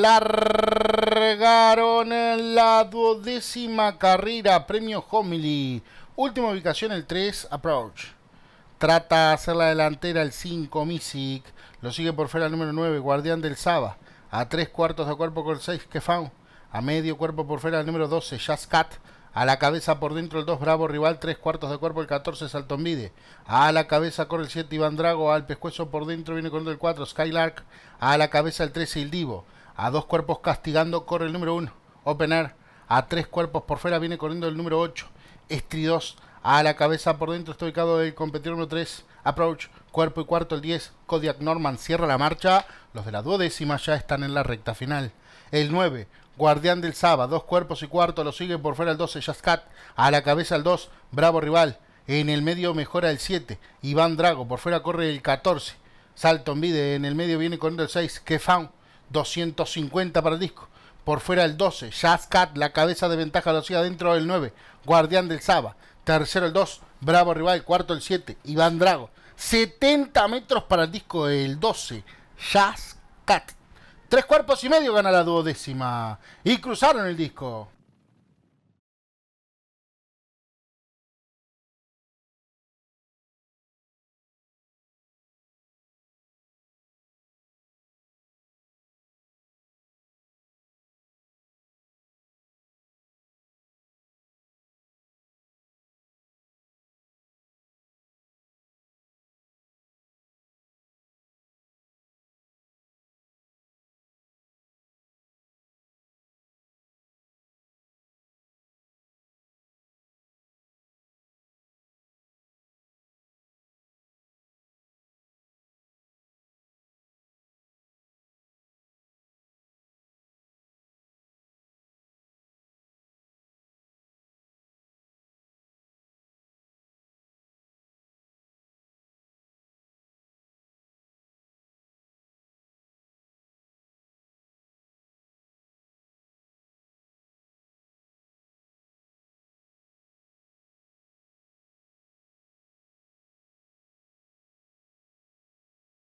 largaron la duodécima carrera, premio Homily. Última ubicación el 3, Approach. Trata de hacer la delantera el 5, Misic. Lo sigue por fuera el número 9, Guardián del Saba. A 3 cuartos de cuerpo con el 6, Kefau. A medio cuerpo por fuera el número 12, Jazz Cat. A la cabeza por dentro el 2 Bravo Rival, 3 cuartos de cuerpo el 14 Saltombide. A la cabeza corre el 7 Iván Drago, al pescuezo por dentro viene corriendo el 4 Skylark. A la cabeza el 13 Ildivo. A dos cuerpos castigando corre el número 1 Open Air. A tres cuerpos por fuera viene corriendo el número 8 Estridos. A la cabeza por dentro está ubicado el competidor número 3, Approach, cuerpo y cuarto el 10, Kodiak Norman cierra la marcha, los de la duodécima ya están en la recta final. El 9, Guardián del Saba, dos cuerpos y cuarto, lo sigue por fuera el 12, Jazzcat, a la cabeza el 2, Bravo Rival, en el medio mejora el 7, Iván Drago, por fuera corre el 14, Salton Vide, en el medio viene corriendo el 6, Kefan, 250 para el disco, por fuera el 12, Jazzcat, la cabeza de ventaja lo sigue adentro el 9, Guardián del Saba, Tercero el 2, Bravo Rival. Cuarto el 7, Iván Drago. 70 metros para el disco el 12, Jazz Cat. Tres cuerpos y medio gana la duodécima. Y cruzaron el disco.